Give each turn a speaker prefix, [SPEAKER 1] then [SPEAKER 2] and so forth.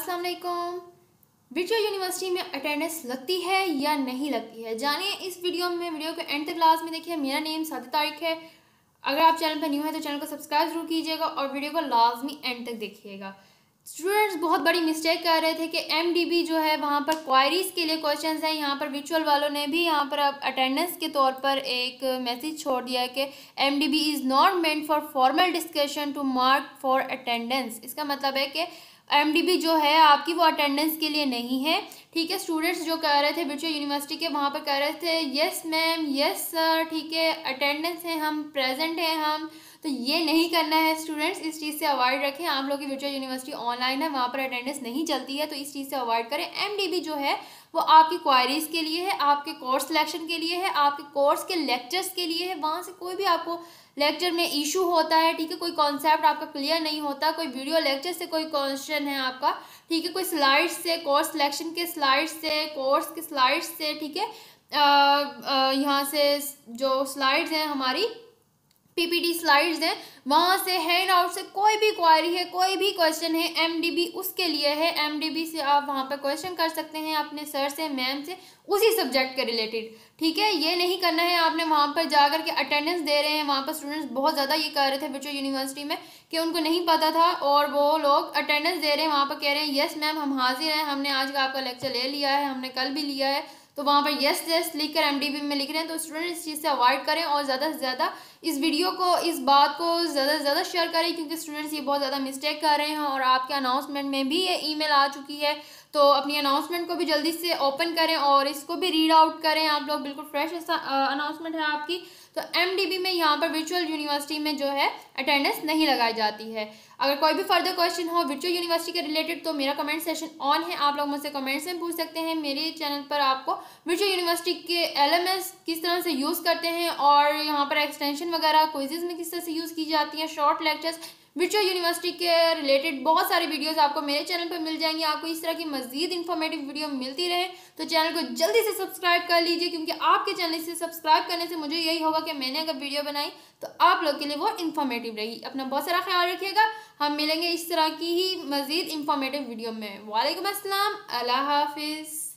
[SPEAKER 1] असलम विजय यूनिवर्सिटी में अटेंडेंस लगती है या नहीं लगती है जानिए इस वीडियो में वीडियो को एंड तक लास्ट में देखिए मेरा नेम सादी तारिक है अगर आप चैनल पर न्यू हैं तो चैनल को सब्सक्राइब जरूर कीजिएगा और वीडियो को लाजमी एंड तक देखिएगा स्टूडेंट्स बहुत बड़ी मिस्टेक कर रहे थे कि एम जो है वहाँ पर क्वायरीज़ के लिए क्वेश्चन हैं यहाँ पर विचुअल वालों ने भी यहाँ पर अटेंडेंस के तौर पर एक मैसेज छोड़ दिया है कि M is not meant for formal discussion to mark for attendance इसका मतलब है कि एमडीबी जो है आपकी वो अटेंडेंस के लिए नहीं है ठीक है स्टूडेंट्स जो कह रहे थे विचुअल यूनिवर्सिटी के वहाँ पर कह रहे थे येस मैम येस सर ठीक है अटेंडेंस हैं हम प्रेजेंट हैं हम तो ये नहीं करना है स्टूडेंट्स इस चीज़ से अवॉइड रखें आप लोग की विचुअल यूनिवर्सिटी ऑनलाइन है वहाँ पर अटेंडेंस नहीं चलती है तो इस चीज़ से अवॉइड करें एम जो है वो आपकी क्वायरीज़ के लिए है आपके कोर्स सिलेक्शन के लिए है आपके कोर्स के लेक्चर्स के लिए है वहाँ से कोई भी आपको लेक्चर में इशू होता है ठीक है कोई कॉन्सेप्ट आपका क्लियर नहीं होता कोई वीडियो लेक्चर से कोई क्वेश्चन है आपका ठीक है कोई स्लाइड से कोर्स सिलेक्शन के स्लाइड्स से कोर्स की स्लाइड्स से ठीक है यहाँ से जो स्लाइड्स हैं हमारी पीपीटी स्लाइड्स हैं वहाँ से हैंड आउट से कोई भी क्वारी है कोई भी क्वेश्चन है एमडीबी उसके लिए है एमडीबी से आप वहाँ पर क्वेश्चन कर सकते हैं अपने सर से मैम से उसी सब्जेक्ट के रिलेटेड ठीक है ये नहीं करना है आपने वहाँ पर जाकर के अटेंडेंस दे रहे हैं वहाँ पर स्टूडेंट्स बहुत ज़्यादा ये कर रहे थे विचुअल यूनिवर्सिटी में कि उनको नहीं पता था और वो लोग अटेंडेंस दे रहे हैं वहाँ पर कह रहे हैं येस मैम हम हाजिर हैं हमने आज का आपका लेक्चर ले लिया है हमने कल भी लिया है तो वहाँ पर येस येस कर एम में लिख रहे हैं तो स्टूडेंट इस चीज़ से अवॉइड करें और ज़्यादा से ज़्यादा इस वीडियो को इस बात को ज़्यादा से ज़्यादा शेयर करें क्योंकि स्टूडेंट्स ये बहुत ज़्यादा मिस्टेक कर रहे हैं और आपके अनाउंसमेंट में भी ये ईमेल आ चुकी है तो अपनी अनाउंसमेंट को भी जल्दी से ओपन करें और इसको भी रीड आउट करें आप लोग बिल्कुल फ्रेश अनाउंसमेंट है आपकी तो एम में यहाँ पर वर्चुअल यूनिवर्सिटी में जो है अटेंडेंस नहीं लगाई जाती है अगर कोई भी फर्दर क्वेश्चन हो वर्चुअल यूनिवर्सिटी के रिलेटेड तो मेरा कमेंट सेशन ऑन है आप लोग मुझसे कमेंट्स में पूछ सकते हैं मेरे चैनल पर आपको वर्चुअल यूनिवर्सिटी के एल किस तरह से यूज़ करते हैं और यहाँ पर एक्सटेंशन वगैरह क्विजेज में किस तरह से यूज़ की जाती हैं शॉर्ट लेक्चर्स वर्चुअल यूनिवर्सिटी के रिलेटेड बहुत सारे वीडियोज़ आपको मेरे चैनल पर मिल जाएंगी आपको इस तरह की मजीद इन्फॉर्मेटिव वीडियो मिलती रहे तो चैनल को जल्दी से सब्सक्राइब कर लीजिए क्योंकि आपके चैनल से सब्सक्राइब करने से मुझे यही होगा कि मैंने अगर वीडियो बनाई तो आप लोग के लिए वो इन्फॉर्मेटिव रही अपना बहुत सारा ख्याल रखिएगा हम मिलेंगे इस तरह की ही मज़ीद इन्फॉर्मेटिव वीडियो में वालेकुम असलम अल्लाह हाफिज़